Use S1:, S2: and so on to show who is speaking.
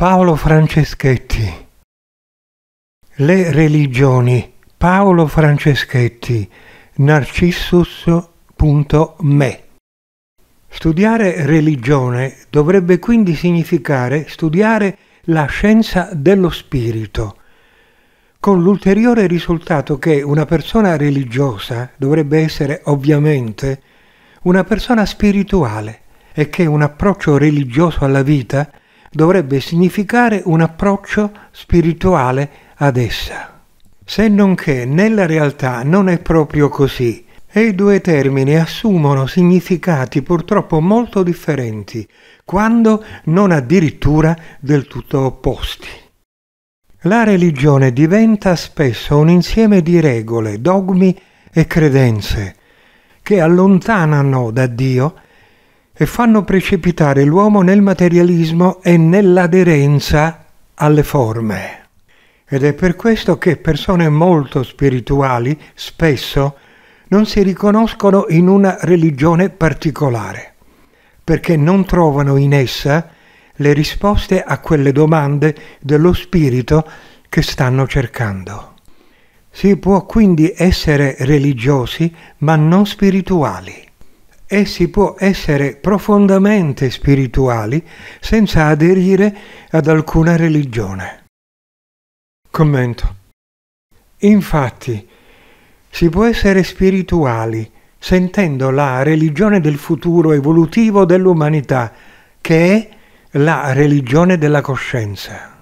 S1: Paolo Franceschetti Le religioni Paolo Franceschetti narcissus.me Studiare religione dovrebbe quindi significare studiare la scienza dello spirito, con l'ulteriore risultato che una persona religiosa dovrebbe essere ovviamente una persona spirituale e che un approccio religioso alla vita dovrebbe significare un approccio spirituale ad essa. Se non che nella realtà non è proprio così, e i due termini assumono significati purtroppo molto differenti, quando non addirittura del tutto opposti. La religione diventa spesso un insieme di regole, dogmi e credenze che allontanano da Dio e fanno precipitare l'uomo nel materialismo e nell'aderenza alle forme. Ed è per questo che persone molto spirituali spesso non si riconoscono in una religione particolare, perché non trovano in essa le risposte a quelle domande dello spirito che stanno cercando. Si può quindi essere religiosi ma non spirituali e si può essere profondamente spirituali senza aderire ad alcuna religione. Commento. Infatti, si può essere spirituali sentendo la religione del futuro evolutivo dell'umanità, che è la religione della coscienza.